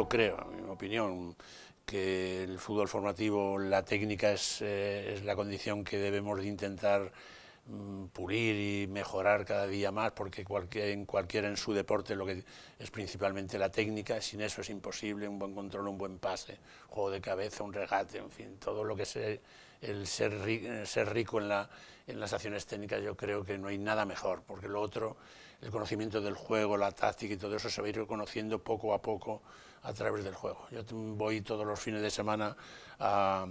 yo creo, en mi opinión, que el fútbol formativo, la técnica es, eh, la condición que debemos de intentar Mm, pulir y mejorar cada día más, porque en cualquiera en su deporte lo que es principalmente la técnica, sin eso es imposible, un buen control, un buen pase, juego de cabeza, un regate, en fin, todo lo que es el ser, ser rico en, la, en las acciones técnicas, yo creo que no hay nada mejor, porque lo otro, el conocimiento del juego, la táctica y todo eso se va a ir reconociendo... poco a poco a través del juego. Yo voy todos los fines de semana a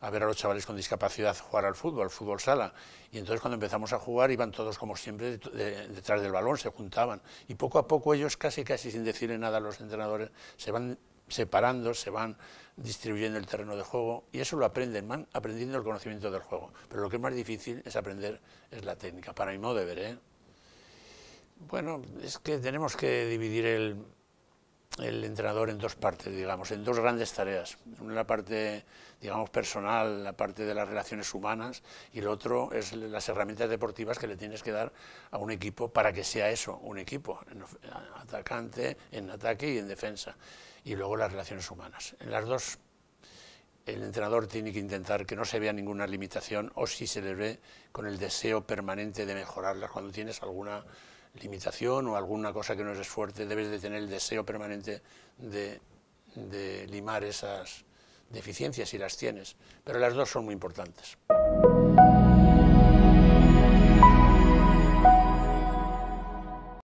a ver a los chavales con discapacidad jugar al fútbol, fútbol sala. Y entonces cuando empezamos a jugar iban todos como siempre detrás del balón, se juntaban. Y poco a poco ellos casi casi sin decirle nada a los entrenadores se van separando, se van distribuyendo el terreno de juego y eso lo aprenden, van aprendiendo el conocimiento del juego. Pero lo que es más difícil es aprender es la técnica, para mi modo de ver. ¿eh? Bueno, es que tenemos que dividir el, el entrenador en dos partes, digamos, en dos grandes tareas. Una parte, digamos, personal, la parte de las relaciones humanas, y el otro es las herramientas deportivas que le tienes que dar a un equipo para que sea eso, un equipo, atacante, en ataque y en defensa. Y luego las relaciones humanas. En las dos, el entrenador tiene que intentar que no se vea ninguna limitación o si se le ve con el deseo permanente de mejorarlas cuando tienes alguna limitación o alguna cosa que no es fuerte, debes de tener el deseo permanente de, de limar esas deficiencias si las tienes. Pero las dos son muy importantes.